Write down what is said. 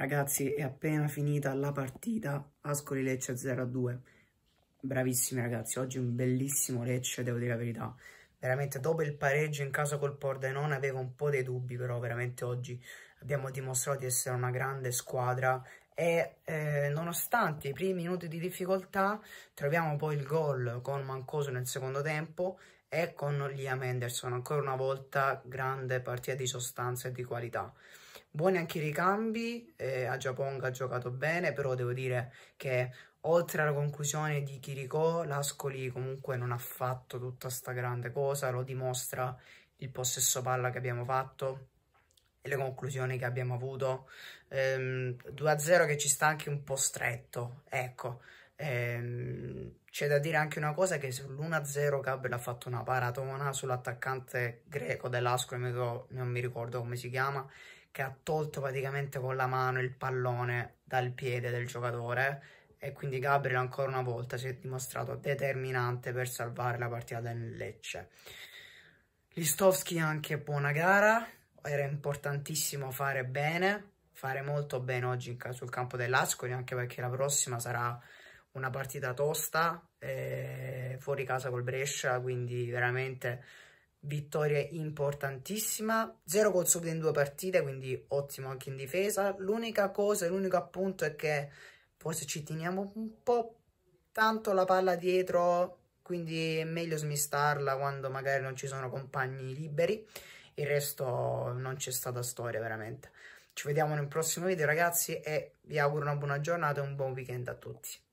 Ragazzi, è appena finita la partita Ascoli Lecce 0-2. Bravissimi ragazzi, oggi un bellissimo Lecce, devo dire la verità. Veramente dopo il pareggio in casa col Pordenone avevo un po' dei dubbi, però veramente oggi abbiamo dimostrato di essere una grande squadra e eh, nonostante i primi minuti di difficoltà troviamo poi il gol con Mancoso nel secondo tempo e con Liam Henderson, ancora una volta grande partita di sostanza e di qualità buoni anche i ricambi, eh, a Giaponga ha giocato bene, però devo dire che oltre alla conclusione di Chirico, l'Ascoli comunque non ha fatto tutta sta grande cosa, lo dimostra il possesso palla che abbiamo fatto e le conclusioni che abbiamo avuto. Ehm, 2-0 che ci sta anche un po' stretto, ecco, Ehm, c'è da dire anche una cosa che sull'1-0 Gabriel ha fatto una paratona sull'attaccante greco dell'Asco, non mi ricordo come si chiama, che ha tolto praticamente con la mano il pallone dal piede del giocatore e quindi Gabriel ancora una volta si è dimostrato determinante per salvare la partita del Lecce. Listowski anche buona gara, era importantissimo fare bene, fare molto bene oggi sul campo dell'Ascoli anche perché la prossima sarà una partita tosta eh, fuori casa col Brescia, quindi veramente vittoria importantissima. Zero gol subito in due partite, quindi ottimo anche in difesa. L'unica cosa, l'unico appunto è che forse ci teniamo un po' tanto la palla dietro, quindi è meglio smistarla quando magari non ci sono compagni liberi. Il resto non c'è stata storia veramente. Ci vediamo nel prossimo video ragazzi e vi auguro una buona giornata e un buon weekend a tutti.